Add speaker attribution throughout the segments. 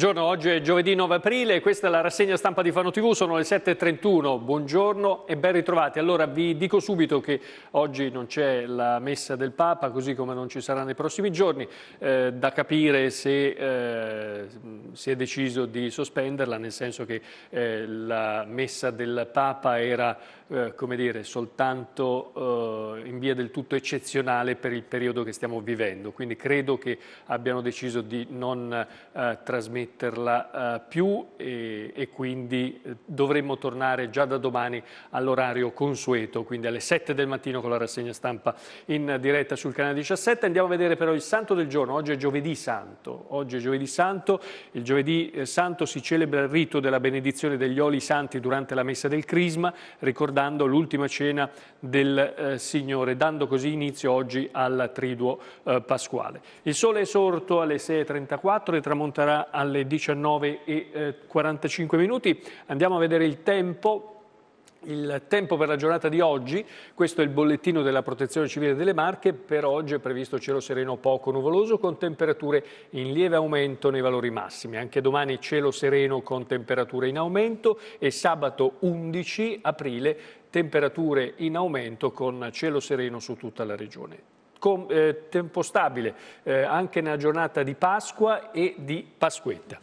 Speaker 1: Buongiorno, oggi è giovedì 9 aprile e questa è la rassegna stampa di Fano TV, sono le 7.31, buongiorno e ben ritrovati. Allora vi dico subito che oggi non c'è la messa del Papa, così come non ci sarà nei prossimi giorni, eh, da capire se eh, si è deciso di sospenderla, nel senso che eh, la messa del Papa era eh, come dire, soltanto eh, in via del tutto eccezionale per il periodo che stiamo vivendo, quindi credo che abbiano deciso di non eh, trasmetterla eh, più e, e quindi eh, dovremmo tornare già da domani all'orario consueto, quindi alle 7 del mattino con la rassegna stampa in diretta sul canale 17. Andiamo a vedere però il santo del giorno, oggi è giovedì santo, oggi è giovedì santo, il giovedì santo si celebra il rito della benedizione degli oli santi durante la messa del Crisma, ricordando ricordando l'ultima cena del eh, Signore, dando così inizio oggi al triduo eh, pasquale. Il sole è sorto alle 6.34 e tramonterà alle 19.45 eh, minuti. Andiamo a vedere il tempo il tempo per la giornata di oggi, questo è il bollettino della protezione civile delle Marche, per oggi è previsto cielo sereno poco nuvoloso con temperature in lieve aumento nei valori massimi. Anche domani cielo sereno con temperature in aumento e sabato 11 aprile temperature in aumento con cielo sereno su tutta la regione. Com, eh, tempo stabile eh, anche nella giornata di Pasqua e di Pasquetta.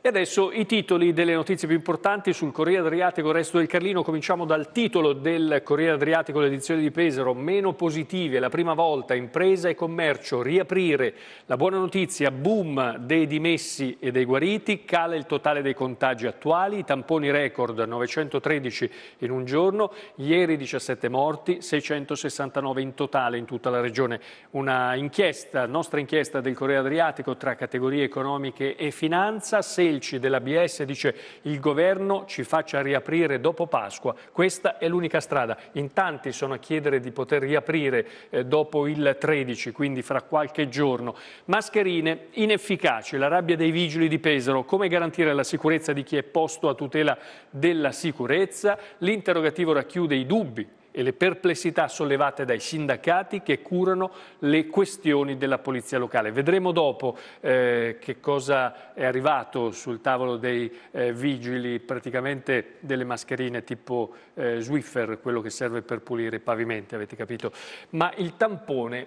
Speaker 1: E adesso i titoli delle notizie più importanti sul Corriere Adriatico, resto del Carlino. Cominciamo dal titolo del Corriere Adriatico, l'edizione di Pesaro. Meno positive, la prima volta, impresa e commercio, riaprire. La buona notizia, boom dei dimessi e dei guariti, cala il totale dei contagi attuali, i tamponi record 913 in un giorno, ieri 17 morti, 669 in totale in tutta la regione. Una inchiesta, nostra inchiesta del Corriere Adriatico tra categorie economiche e finanza. Felci dell'ABS dice il governo ci faccia riaprire dopo Pasqua, questa è l'unica strada. In tanti sono a chiedere di poter riaprire eh, dopo il 13, quindi fra qualche giorno. Mascherine inefficaci, la rabbia dei vigili di Pesaro, come garantire la sicurezza di chi è posto a tutela della sicurezza? L'interrogativo racchiude i dubbi e le perplessità sollevate dai sindacati che curano le questioni della polizia locale. Vedremo dopo eh, che cosa è arrivato sul tavolo dei eh, vigili, praticamente delle mascherine tipo eh, Swiffer, quello che serve per pulire i pavimenti, avete capito? Ma il tampone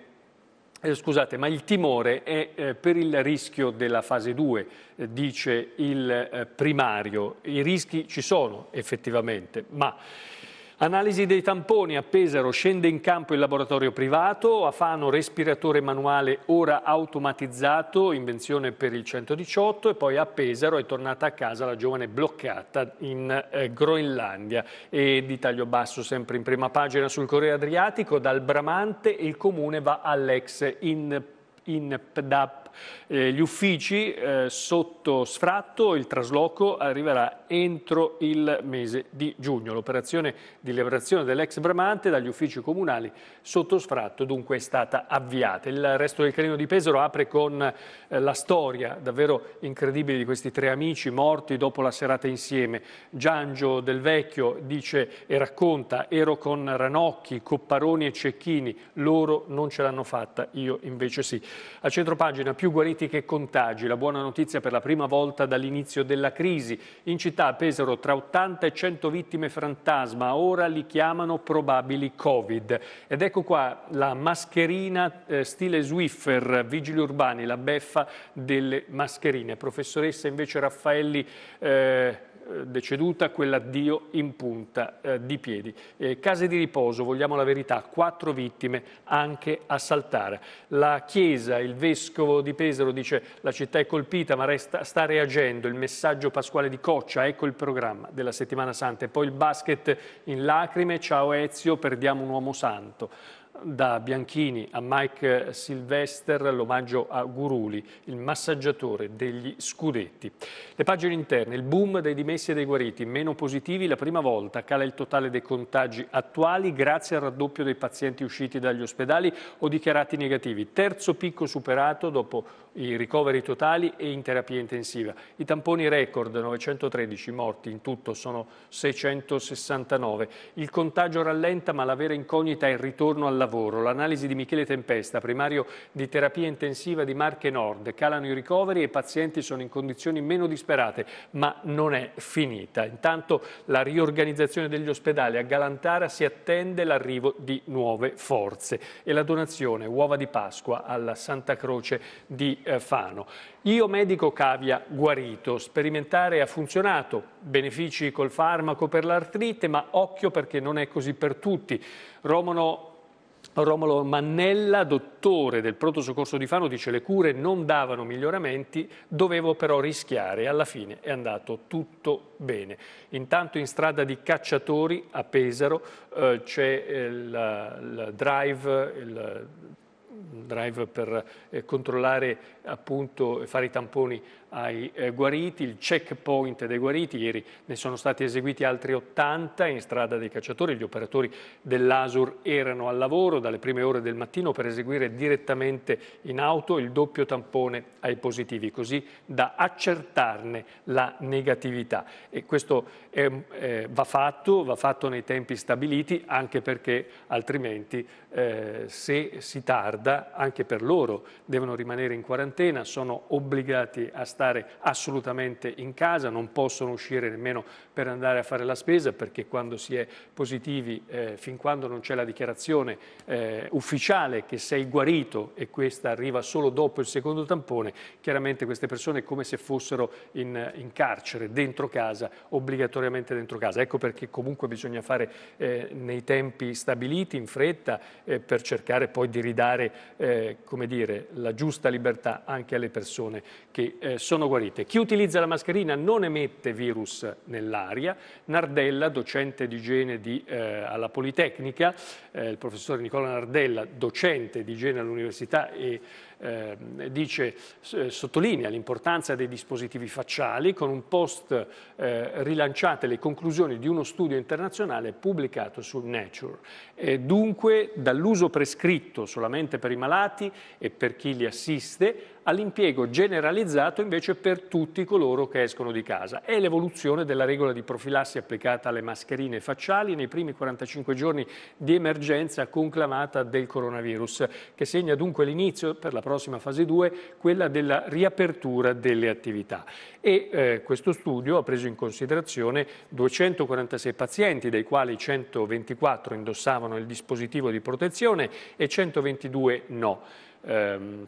Speaker 1: eh, scusate, ma il timore è eh, per il rischio della fase 2, eh, dice il primario. I rischi ci sono effettivamente, ma Analisi dei tamponi a Pesaro, scende in campo il laboratorio privato, a Fano respiratore manuale ora automatizzato, invenzione per il 118 e poi a Pesaro è tornata a casa la giovane bloccata in eh, Groenlandia e di taglio basso sempre in prima pagina sul Corriere Adriatico, dal Bramante il comune va all'ex in, in da eh, gli uffici eh, sotto sfratto, il trasloco arriverà entro il mese di giugno. L'operazione di liberazione dell'ex Bramante dagli uffici comunali sotto sfratto dunque è stata avviata. Il resto del carino di Pesaro apre con eh, la storia davvero incredibile di questi tre amici morti dopo la serata insieme. Giangio Del Vecchio dice e racconta ero con Ranocchi, Copparoni e Cecchini, loro non ce l'hanno fatta, io invece sì. A centro pagina più guariti che contagi. La buona notizia per la prima volta dall'inizio della crisi. In città pesero tra 80 e 100 vittime fantasma, ora li chiamano probabili Covid. Ed ecco qua la mascherina eh, stile Swiffer, vigili urbani, la beffa delle mascherine. Professoressa invece Raffaelli... Eh, eh, deceduta, quell'addio in punta eh, di piedi. Eh, case di riposo, vogliamo la verità, quattro vittime anche a saltare. La Chiesa, il Vescovo di Pesaro dice la città è colpita ma resta, sta reagendo, il messaggio pasquale di Coccia, ecco il programma della settimana santa. E poi il basket in lacrime, ciao Ezio, perdiamo un uomo santo da Bianchini a Mike Sylvester l'omaggio a Guruli, il massaggiatore degli scudetti. Le pagine interne, il boom dei dimessi e dei guariti, meno positivi la prima volta, cala il totale dei contagi attuali grazie al raddoppio dei pazienti usciti dagli ospedali o dichiarati negativi. Terzo picco superato dopo i ricoveri totali e in terapia intensiva. I tamponi record 913 morti, in tutto sono 669. Il contagio rallenta ma la vera incognita è il ritorno al lavoro. L'analisi di Michele Tempesta, primario di terapia intensiva di Marche Nord, calano i ricoveri e i pazienti sono in condizioni meno disperate, ma non è finita. Intanto la riorganizzazione degli ospedali a Galantara si attende l'arrivo di nuove forze e la donazione uova di Pasqua alla Santa Croce di di eh, Fano. Io medico cavia guarito, sperimentare ha funzionato, benefici col farmaco per l'artrite, ma occhio perché non è così per tutti. Romano Romolo Mannella, dottore del pronto soccorso di Fano, dice le cure non davano miglioramenti, dovevo però rischiare. Alla fine è andato tutto bene. Intanto in strada di Cacciatori a Pesaro eh, c'è il, eh, il drive, il drive per eh, controllare appunto e fare i tamponi ai eh, guariti, il checkpoint dei guariti, ieri ne sono stati eseguiti altri 80 in strada dei cacciatori, gli operatori dell'ASUR erano al lavoro dalle prime ore del mattino per eseguire direttamente in auto il doppio tampone ai positivi, così da accertarne la negatività e questo è, eh, va, fatto, va fatto nei tempi stabiliti anche perché altrimenti eh, se si tarda anche per loro devono rimanere in quarantena, sono obbligati a stare assolutamente in casa, non possono uscire nemmeno per andare a fare la spesa perché quando si è positivi, eh, fin quando non c'è la dichiarazione eh, ufficiale che sei guarito e questa arriva solo dopo il secondo tampone, chiaramente queste persone è come se fossero in, in carcere, dentro casa, obbligatoriamente dentro casa. Ecco perché comunque bisogna fare eh, nei tempi stabiliti, in fretta, eh, per cercare poi di ridare eh, come dire, la giusta libertà anche alle persone che eh, sono guarite. Chi utilizza la mascherina non emette virus nell'aria. Nardella, docente di igiene di, eh, alla Politecnica, eh, il professor Nicola Nardella, docente di igiene all'università e eh, dice, sottolinea l'importanza dei dispositivi facciali con un post eh, rilanciate le conclusioni di uno studio internazionale pubblicato su Nature. E dunque dall'uso prescritto solamente per i malati e per chi li assiste all'impiego generalizzato invece per tutti coloro che escono di casa. È l'evoluzione della regola di profilassi applicata alle mascherine facciali nei primi 45 giorni di emergenza conclamata del coronavirus, che segna dunque l'inizio per la prossima prossima fase 2, quella della riapertura delle attività. E eh, questo studio ha preso in considerazione 246 pazienti, dei quali 124 indossavano il dispositivo di protezione e 122 no. Ehm,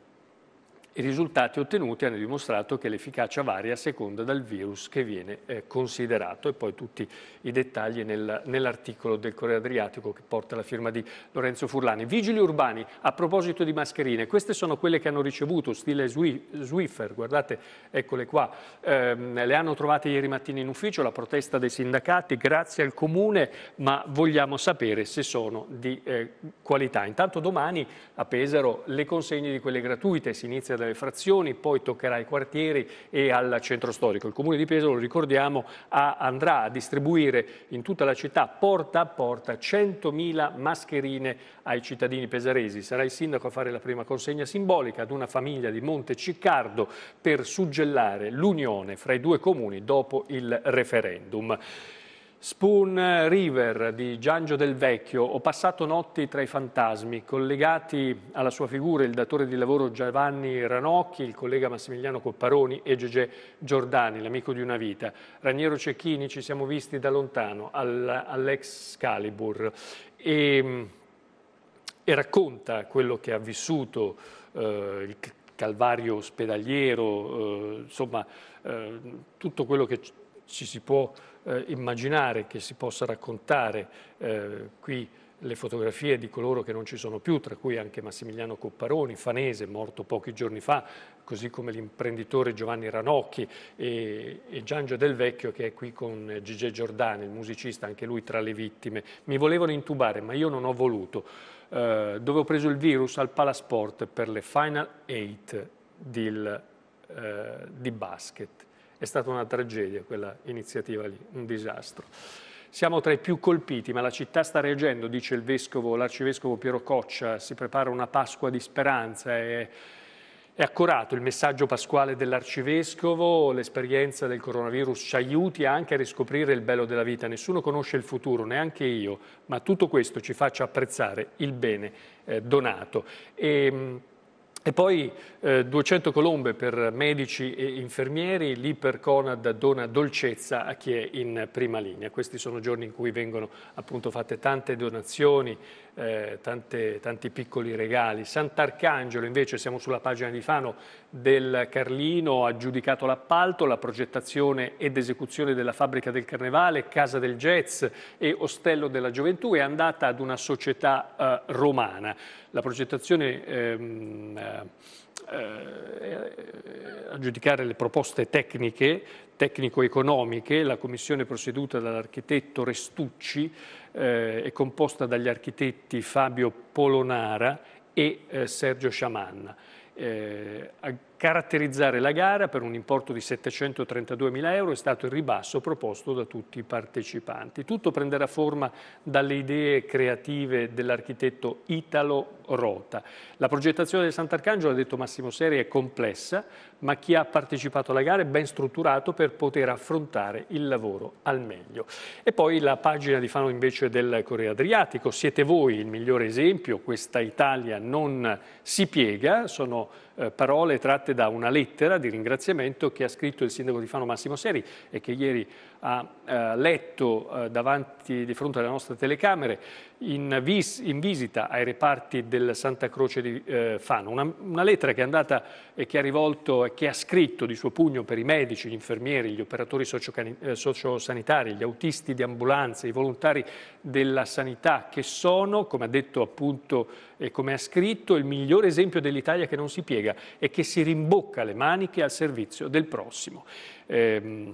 Speaker 1: i risultati ottenuti hanno dimostrato che l'efficacia varia a seconda dal virus che viene eh, considerato e poi tutti i dettagli nel, nell'articolo del Corriere Adriatico che porta la firma di Lorenzo Furlani. Vigili urbani, a proposito di mascherine, queste sono quelle che hanno ricevuto, stile Swiffer, guardate, eccole qua, eh, le hanno trovate ieri mattina in ufficio, la protesta dei sindacati, grazie al Comune, ma vogliamo sapere se sono di eh, qualità. Intanto domani a Pesaro le consegne di quelle gratuite, si inizia da delle frazioni, poi toccherà ai quartieri e al centro storico. Il Comune di Pesaro, lo ricordiamo, a, andrà a distribuire in tutta la città, porta a porta, 100.000 mascherine ai cittadini pesaresi. Sarà il sindaco a fare la prima consegna simbolica ad una famiglia di Monte Ciccardo per suggellare l'unione fra i due comuni dopo il referendum. Spoon River di Giangio del Vecchio, ho passato notti tra i fantasmi, collegati alla sua figura il datore di lavoro Giovanni Ranocchi, il collega Massimiliano Copparoni e Gege Giordani, l'amico di una vita. Raniero Cecchini ci siamo visti da lontano all'ex Calibur e, mm, e, racconta quello che ha vissuto eh, il calvario ospedaliero, eh, insomma eh, tutto quello che ci si può eh, immaginare che si possa raccontare eh, qui le fotografie di coloro che non ci sono più, tra cui anche Massimiliano Copparoni, fanese, morto pochi giorni fa, così come l'imprenditore Giovanni Ranocchi e, e, Giangio Del Vecchio che è qui con Gigi Giordani, il musicista, anche lui tra le vittime. Mi volevano intubare, ma io non ho voluto, eh, dove ho preso il virus al Palasport per le Final Eight del, eh, di basket. È stata una tragedia quella iniziativa lì, un disastro. Siamo tra i più colpiti, ma la città sta reagendo, dice il vescovo, l'arcivescovo Piero Coccia, si prepara una Pasqua di speranza. È, è accorato il messaggio pasquale dell'arcivescovo, l'esperienza del coronavirus ci aiuti anche a riscoprire il bello della vita. Nessuno conosce il futuro, neanche io, ma tutto questo ci faccia apprezzare il bene eh, donato. E, ehm, e poi eh, 200 colombe per medici e infermieri, l'Iperconad dona dolcezza a chi è in prima linea. Questi sono giorni in cui vengono appunto fatte tante donazioni eh, tante, tanti piccoli regali. Sant'Arcangelo invece, siamo sulla pagina di Fano, del Carlino ha giudicato l'appalto, la progettazione ed esecuzione della fabbrica del Carnevale, Casa del Jazz e Ostello della Gioventù è andata ad una società eh, romana. La progettazione... Ehm, eh, eh, a giudicare le proposte tecniche, tecnico-economiche, la commissione presieduta dall'architetto Restucci eh, è composta dagli architetti Fabio Polonara e eh, Sergio Sciamanna. Eh, caratterizzare la gara per un importo di 732 mila euro è stato il ribasso proposto da tutti i partecipanti. Tutto prenderà forma dalle idee creative dell'architetto Italo Rota. La progettazione del Sant'Arcangelo, ha detto Massimo Seri, è complessa, ma chi ha partecipato alla gara è ben strutturato per poter affrontare il lavoro al meglio. E poi la pagina di Fano invece del Corea Adriatico, siete voi il migliore esempio, questa Italia non si piega, sono eh, parole tratte da una lettera di ringraziamento che ha scritto il sindaco di Fano Massimo Seri e che ieri ha eh, letto eh, davanti, di fronte alle nostre telecamere in, vis, in, visita ai reparti del Santa Croce di eh, Fano. Una, una, lettera che è andata e che ha rivolto e che ha scritto di suo pugno per i medici, gli infermieri, gli operatori eh, sociosanitari, gli autisti di ambulanze, i volontari della sanità che sono, come ha detto appunto e come ha scritto, il migliore esempio dell'Italia che non si piega e che si rimbocca le maniche al servizio del prossimo. Eh,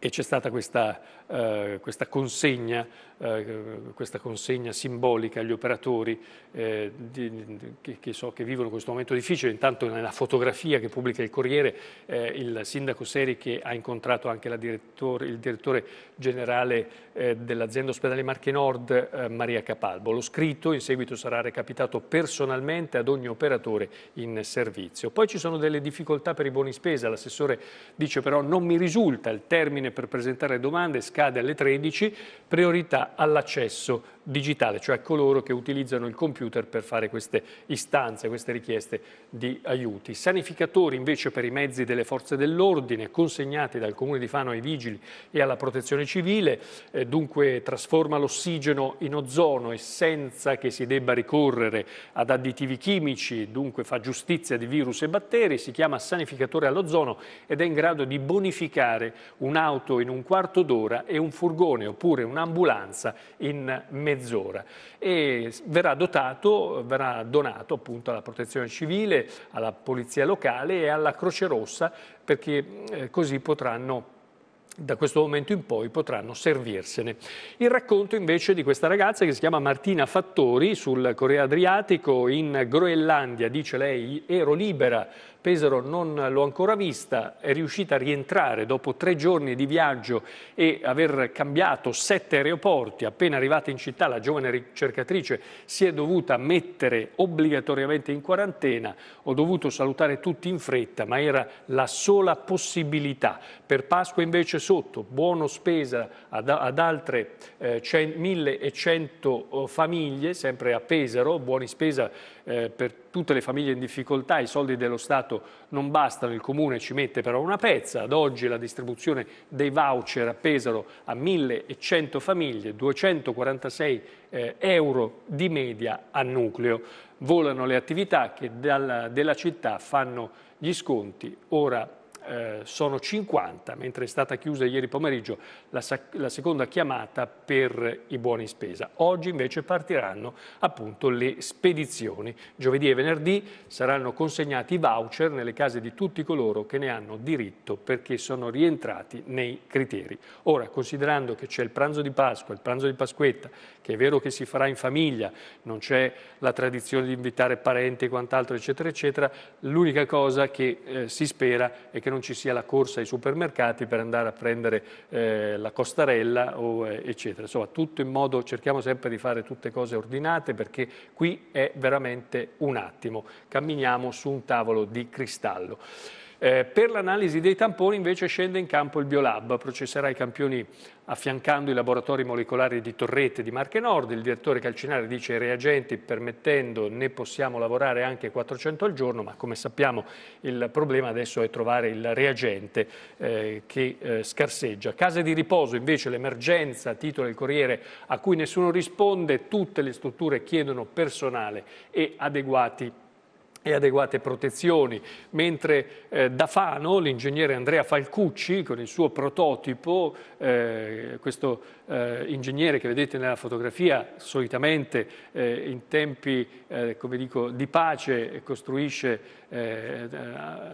Speaker 1: e c'è stata questa eh, questa, consegna, eh, questa, consegna, simbolica agli operatori eh, di, che, che, so, che, vivono questo momento difficile. Intanto nella fotografia che pubblica il Corriere eh, il sindaco Seri che ha incontrato anche direttore, il direttore generale eh, dell'azienda ospedale Marche Nord, Maria Capalbo. Lo scritto in seguito sarà recapitato personalmente ad ogni operatore in servizio. Poi ci sono delle difficoltà per i buoni spesa. L'assessore dice però non mi risulta il termine per presentare domande scade alle 13, priorità all'accesso digitale, cioè coloro che utilizzano il computer per fare queste istanze, queste richieste di aiuti. Sanificatori invece per i mezzi delle forze dell'ordine consegnati dal Comune di Fano ai vigili e alla protezione civile, eh, dunque trasforma l'ossigeno in ozono e senza che si debba ricorrere ad additivi chimici, dunque fa giustizia di virus e batteri, si chiama sanificatore all'ozono ed è in grado di bonificare un'auto in un quarto d'ora e un furgone oppure un'ambulanza in mezz'ora mezz'ora e verrà dotato, verrà donato appunto alla protezione civile, alla polizia locale e alla Croce Rossa perché eh, così potranno da questo momento in poi potranno servirsene. Il racconto invece di questa ragazza che si chiama Martina Fattori sul Corea Adriatico in Groenlandia, dice lei ero libera Pesaro non l'ho ancora vista, è riuscita a rientrare dopo tre giorni di viaggio e aver cambiato sette aeroporti. Appena arrivata in città la giovane ricercatrice si è dovuta mettere obbligatoriamente in quarantena. Ho dovuto salutare tutti in fretta, ma era la sola possibilità. Per Pasqua invece sotto, buono spesa ad, ad altre eh, 1100 famiglie, sempre a Pesaro, buoni spesa eh, per tutte le famiglie in difficoltà, i soldi dello Stato non bastano, il Comune ci mette però una pezza, ad oggi la distribuzione dei voucher a Pesaro a 1100 famiglie, 246 eh, euro di media a nucleo. Volano le attività che dalla, della città fanno gli sconti, ora eh, sono 50, mentre è stata chiusa ieri pomeriggio la, la, seconda chiamata per i buoni in spesa. Oggi invece partiranno appunto le spedizioni. Giovedì e venerdì saranno consegnati i voucher nelle case di tutti coloro che ne hanno diritto perché sono rientrati nei criteri. Ora, considerando che c'è il pranzo di Pasqua, il pranzo di Pasquetta, che è vero che si farà in famiglia, non c'è la tradizione di invitare parenti e quant'altro, eccetera, eccetera, l'unica cosa che eh, si spera è che non non ci sia la corsa ai supermercati per andare a prendere eh, la costarella o, eh, eccetera. Insomma, tutto in modo, cerchiamo sempre di fare tutte cose ordinate perché qui è veramente un attimo, camminiamo su un tavolo di cristallo. Eh, per l'analisi dei tamponi invece scende in campo il Biolab, processerà i campioni affiancando i laboratori molecolari di Torrette di Marche Nord, il direttore calcinare dice reagenti permettendo ne possiamo lavorare anche 400 al giorno, ma come sappiamo il problema adesso è trovare il reagente eh, che eh, scarseggia. Case di riposo invece l'emergenza, titolo il Corriere, a cui nessuno risponde, tutte le strutture chiedono personale e adeguati e adeguate protezioni, mentre eh, da Fano l'ingegnere Andrea Falcucci con il suo prototipo, eh, questo eh, ingegnere che vedete nella fotografia solitamente eh, in tempi eh, dico, di pace costruisce eh,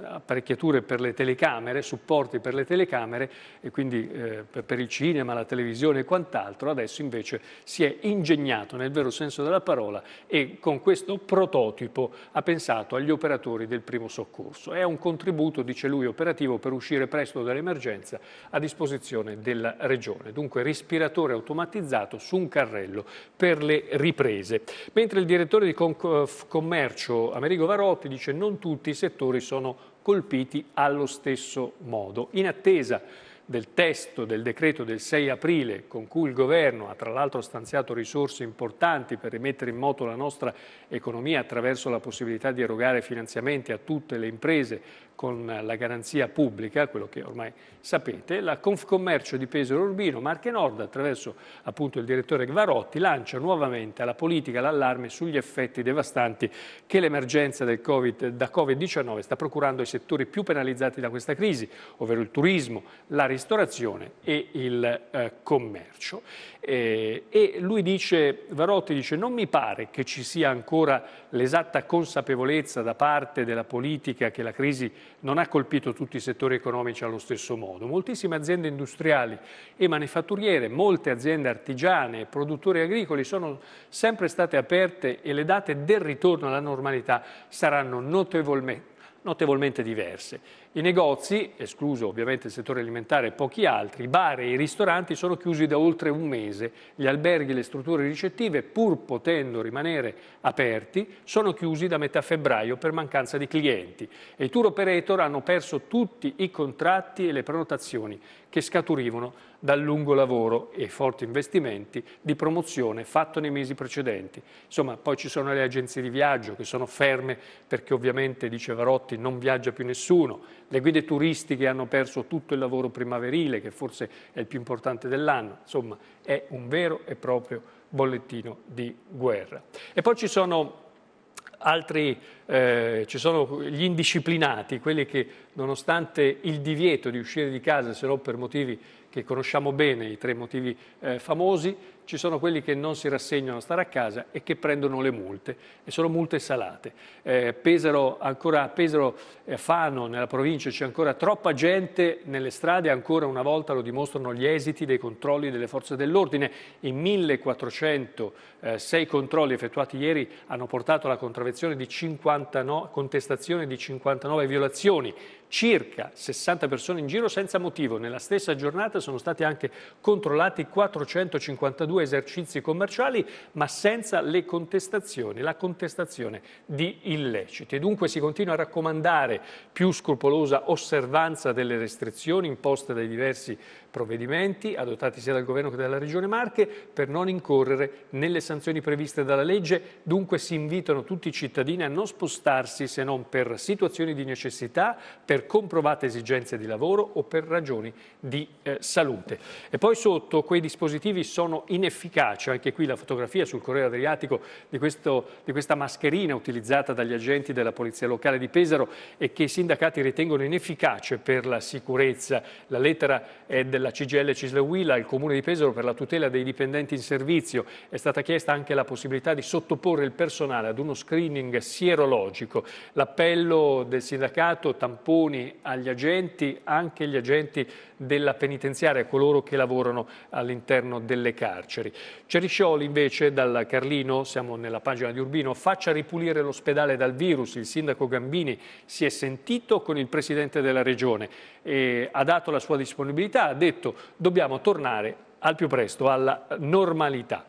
Speaker 1: apparecchiature per le telecamere, supporti per le telecamere e quindi eh, per il cinema, la televisione e quant'altro, adesso invece si è ingegnato nel vero senso della parola e con questo prototipo ha pensato agli operatori del primo soccorso. È un contributo, dice lui, operativo per uscire presto dall'emergenza a disposizione della Regione. Dunque, rispirare operatore automatizzato su un carrello per le riprese. Mentre il direttore di eh, commercio Amerigo Varotti dice che non tutti i settori sono colpiti allo stesso modo. In attesa del testo del decreto del 6 aprile con cui il governo ha tra l'altro stanziato risorse importanti per rimettere in moto la nostra economia attraverso la possibilità di erogare finanziamenti a tutte le imprese con la garanzia pubblica, quello che ormai sapete, la Confcommercio di Pesaro Urbino, Marche Nord, attraverso appunto il direttore Gvarotti, lancia nuovamente alla politica l'allarme sugli effetti devastanti che l'emergenza COVID, da Covid-19 sta procurando ai settori più penalizzati da questa crisi, ovvero il turismo, la ristorazione e il eh, commercio. Eh, e lui dice, Varotti dice, non mi pare che ci sia ancora l'esatta consapevolezza da parte della politica che la crisi non ha colpito tutti i settori economici allo stesso modo. Moltissime aziende industriali e manifatturiere, molte aziende artigiane e produttori agricoli sono sempre state aperte e le date del ritorno alla normalità saranno notevolmente, notevolmente diverse. I negozi, escluso ovviamente il settore alimentare e pochi altri, i bar e i ristoranti sono chiusi da oltre un mese. Gli alberghi e le strutture ricettive, pur potendo rimanere aperti, sono chiusi da metà febbraio per mancanza di clienti. E i tour operator hanno perso tutti i contratti e le prenotazioni che scaturivano dal lungo lavoro e forti investimenti di promozione fatto nei mesi precedenti. Insomma, poi ci sono le agenzie di viaggio che sono ferme perché ovviamente, dice Varotti, non viaggia più nessuno le guide turistiche hanno perso tutto il lavoro primaverile, che forse è il più importante dell'anno, insomma è un vero e proprio bollettino di guerra. E poi ci sono altri, eh, ci sono gli indisciplinati, quelli che nonostante il divieto di uscire di casa, se non per motivi che conosciamo bene, i tre motivi eh, famosi, ci sono quelli che non si rassegnano a stare a casa e che prendono le multe, e sono multe salate. Eh, Pesaro, ancora, Pesaro eh, Fano, nella provincia, c'è ancora troppa gente nelle strade, ancora una volta lo dimostrano gli esiti dei controlli delle forze dell'ordine. Eh, I 1406 controlli effettuati ieri hanno portato alla contravvezione di 59, contestazione di 59 violazioni, circa 60 persone in giro senza motivo. Nella stessa giornata sono stati anche controllati 452 esercizi commerciali, ma senza le contestazioni, la contestazione di illeciti. dunque si continua a raccomandare più scrupolosa osservanza delle restrizioni imposte dai diversi provvedimenti adottati sia dal governo che dalla Regione Marche per non incorrere nelle sanzioni previste dalla legge. Dunque si invitano tutti i cittadini a non spostarsi se non per situazioni di necessità, per comprovate esigenze di lavoro o per ragioni di eh, salute. E poi sotto quei dispositivi sono inefficaci, anche qui la fotografia sul Corriere Adriatico di, questo, di questa mascherina utilizzata dagli agenti della Polizia Locale di Pesaro e che i sindacati ritengono inefficace per la sicurezza. La lettera è della CGL Cislewilla al Comune di Pesaro per la tutela dei dipendenti in servizio. È stata chiesta anche la possibilità di sottoporre il personale ad uno screening sierologico. L'appello del sindacato, tamponi, sanzioni agli agenti, anche gli agenti della penitenziaria, coloro che lavorano all'interno delle carceri. Ceriscioli invece dal Carlino, siamo nella pagina di Urbino, faccia ripulire l'ospedale dal virus, il sindaco Gambini si è sentito con il presidente della regione e ha dato la sua disponibilità, ha detto dobbiamo tornare al più presto alla normalità.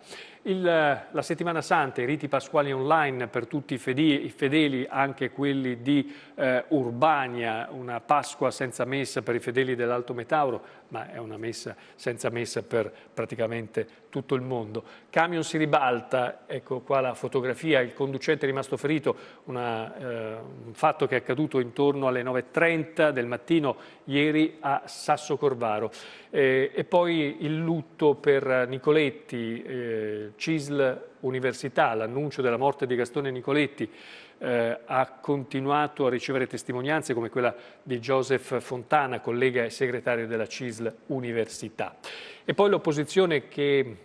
Speaker 1: Il, la settimana santa, i riti pasquali online per tutti i fedeli, fedeli anche quelli di eh, Urbania, una Pasqua senza messa per i fedeli dell'Alto Metauro, ma è una messa senza messa per praticamente tutto il mondo. Camion si ribalta, ecco qua la fotografia, il conducente è rimasto ferito, una, eh, un fatto che è accaduto intorno alle 9.30 del mattino ieri a Sasso Corvaro. Eh, e poi il lutto per Nicoletti eh, CISL Università, l'annuncio della morte di Gastone Nicoletti, eh, ha continuato a ricevere testimonianze come quella di Joseph Fontana, collega e segretario della CISL Università. E poi l'opposizione che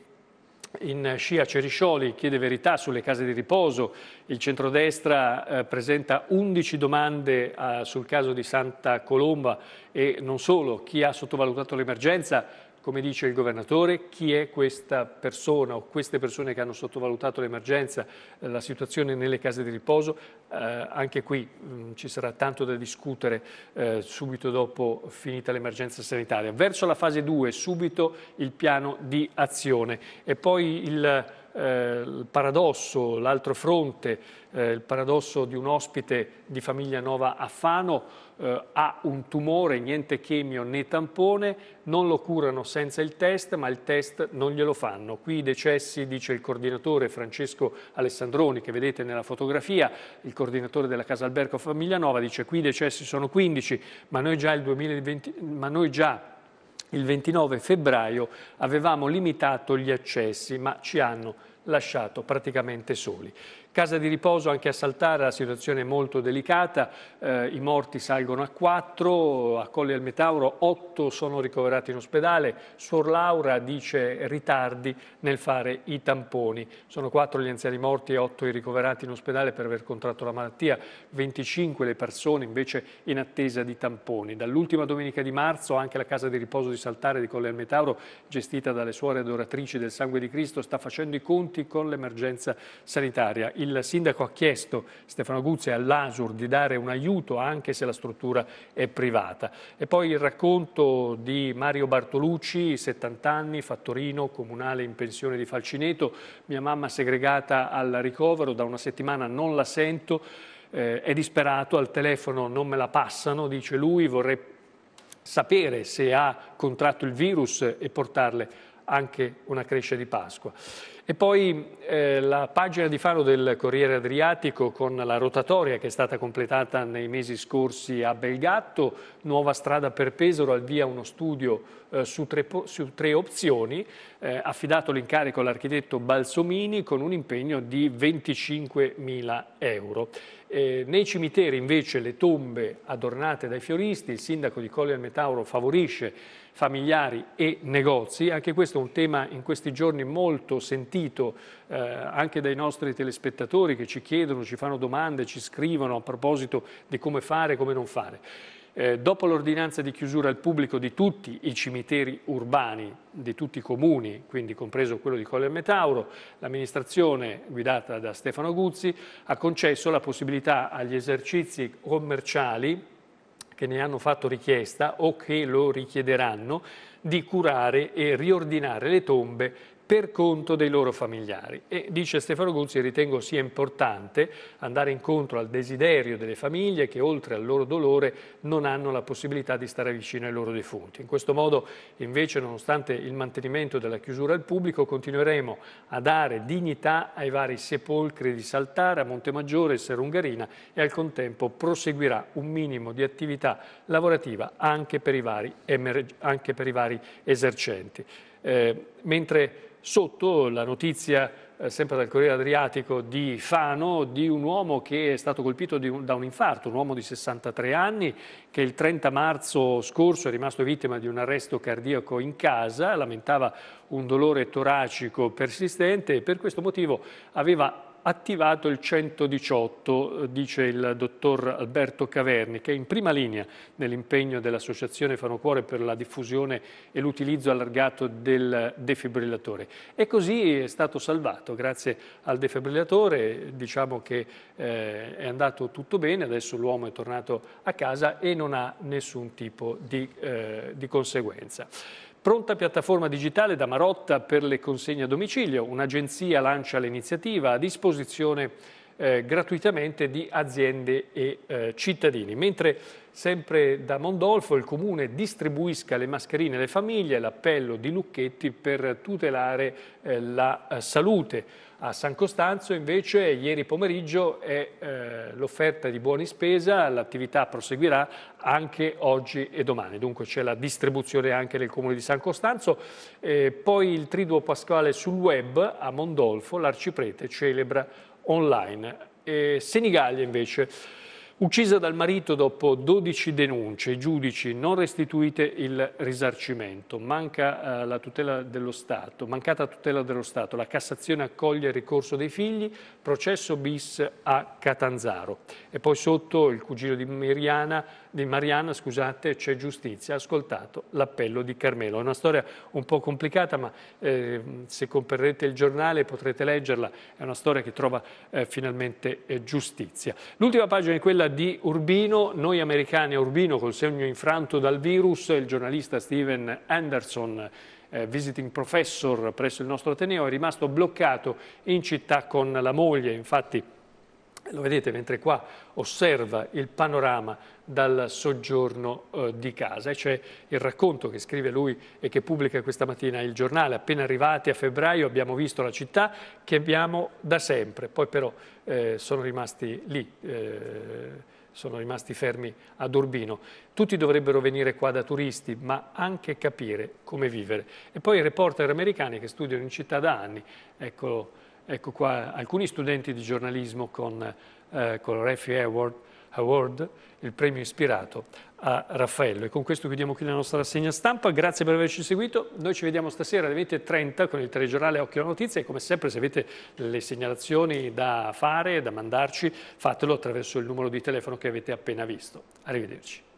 Speaker 1: in scia Ceriscioli chiede verità sulle case di riposo, il centrodestra eh, presenta 11 domande eh, sul caso di Santa Colomba e non solo, chi ha sottovalutato l'emergenza come dice il governatore, chi è questa persona o queste persone che hanno sottovalutato l'emergenza, eh, la situazione nelle case di riposo. Eh, anche qui mh, mm, ci sarà tanto da discutere eh, subito dopo finita l'emergenza sanitaria. Verso la fase 2 subito il piano di azione e poi il eh, il paradosso, l'altro fronte, eh, il paradosso di un ospite di famiglia Nova a Fano, eh, ha un tumore, niente chemio né tampone, non lo curano senza il test, ma il test non glielo fanno. Qui i decessi, dice il coordinatore Francesco Alessandroni, che vedete nella fotografia, il coordinatore della Casa Alberco Famiglia Nova, dice qui i decessi sono 15, ma noi già il 2020, ma noi già il 29 febbraio avevamo limitato gli accessi, ma ci hanno lasciato praticamente soli. Casa di riposo anche a Saltara, la situazione è molto delicata, eh, i morti salgono a 4, a Colle del Metauro 8 sono ricoverati in ospedale, Suor Laura dice ritardi nel fare i tamponi, sono 4 gli anziani morti e 8 i ricoverati in ospedale per aver contratto la malattia, 25 le persone invece in attesa di tamponi. Dall'ultima domenica di marzo anche la casa di riposo di Saltare di Colle del Metauro, gestita dalle suore adoratrici del Sangue di Cristo, sta facendo i conti con l'emergenza sanitaria il sindaco ha chiesto Stefano Guzzi all'Asur di dare un aiuto anche se la struttura è privata. E poi il racconto di Mario Bartolucci, 70 anni, fattorino, comunale in pensione di Falcineto, mia mamma segregata al ricovero, da una settimana non la sento, eh, è disperato, al telefono non me la passano, dice lui, vorrei sapere se ha contratto il virus e portarle anche una crescia di Pasqua. E poi eh, la pagina di Faro del Corriere Adriatico con la rotatoria che è stata completata nei mesi scorsi a Belgatto, nuova strada per Pesaro, al via uno studio eh, su, tre, su, tre, opzioni, eh, affidato l'incarico all'architetto Balsomini con un impegno di 25.000 euro. Eh, nei cimiteri invece le tombe adornate dai fioristi, il sindaco di Colli al Metauro favorisce familiari e negozi. Anche questo è un tema in questi giorni molto sentito eh, anche dai nostri telespettatori che ci chiedono, ci fanno domande, ci scrivono a proposito di come fare e come non fare. Eh, dopo l'ordinanza di chiusura al pubblico di tutti i cimiteri urbani, di tutti i comuni, quindi compreso quello di Colle Metauro, l'amministrazione guidata da Stefano Guzzi ha concesso la possibilità agli esercizi commerciali che ne hanno fatto richiesta o che lo richiederanno, di curare e riordinare le tombe per conto dei loro familiari. E dice Stefano Guzzi, ritengo sia importante andare incontro al desiderio delle famiglie che oltre al loro dolore non hanno la possibilità di stare vicino ai loro defunti. In questo modo invece, nonostante il mantenimento della chiusura al pubblico, continueremo a dare dignità ai vari sepolcri di Saltara, Montemaggiore e Serungarina e al contempo proseguirà un minimo di attività lavorativa anche per i vari, per i vari esercenti. Eh, mentre sotto la notizia eh, sempre dal Corriere Adriatico di Fano, di un uomo che è stato colpito un, da un infarto, un uomo di 63 anni che il 30 marzo scorso è rimasto vittima di un arresto cardiaco in casa, lamentava un dolore toracico persistente e per questo motivo aveva attivato il 118, eh, dice il dottor Alberto Caverni, che è in prima linea nell'impegno dell'Associazione Fano Cuore per la diffusione e l'utilizzo allargato del defibrillatore. E così è stato salvato, grazie al defibrillatore, diciamo che eh, è andato tutto bene, adesso l'uomo è tornato a casa e non ha nessun tipo di, eh, di conseguenza. Pronta piattaforma digitale da Marotta per le consegne a domicilio, un'agenzia lancia l'iniziativa a disposizione eh, gratuitamente di aziende e eh, cittadini, mentre sempre da Mondolfo il Comune distribuisca le mascherine alle famiglie, l'appello di Lucchetti per tutelare eh, la eh, salute. A San Costanzo invece ieri pomeriggio è eh, l'offerta di buoni spesa, l'attività proseguirà anche oggi e domani, dunque c'è la distribuzione anche nel comune di San Costanzo. Eh, poi il triduo pasquale sul web a Mondolfo, l'arciprete celebra online. Eh, Senigallia invece Uccisa dal marito dopo 12 denunce, i giudici non restituite il risarcimento, manca eh, la tutela dello Stato, mancata tutela dello Stato, la Cassazione accoglie il ricorso dei figli, processo bis a Catanzaro. E poi sotto il cugino di Miriana di Mariana, scusate, c'è giustizia, ha ascoltato l'appello di Carmelo. È una storia un po' complicata, ma eh, se comprerete il giornale potrete leggerla, è una storia che trova eh, finalmente eh, giustizia. L'ultima pagina è quella di Urbino, noi americani a Urbino col segno infranto dal virus, il giornalista Steven Anderson eh, visiting professor presso il nostro Ateneo, è rimasto bloccato in città con la moglie, infatti lo vedete mentre qua osserva il panorama dal soggiorno eh, di casa, e c'è il racconto che scrive lui e che pubblica questa mattina il giornale. Appena arrivati a febbraio abbiamo visto la città che abbiamo da sempre, poi però eh, sono rimasti lì. Eh, sono rimasti fermi ad Urbino. Tutti dovrebbero venire qua da turisti, ma anche capire come vivere. E poi i reporter americani che studiano in città da anni, eccolo Ecco qua alcuni studenti di giornalismo con, eh, con Refi Award, Award, il premio ispirato a Raffaello. E con questo chiudiamo qui la nostra rassegna stampa. Grazie per averci seguito. Noi ci vediamo stasera alle 20.30 con il telegiornale Occhio alla Notizia e come sempre se avete le segnalazioni da fare, da mandarci, fatelo attraverso il numero di telefono che avete appena visto. Arrivederci.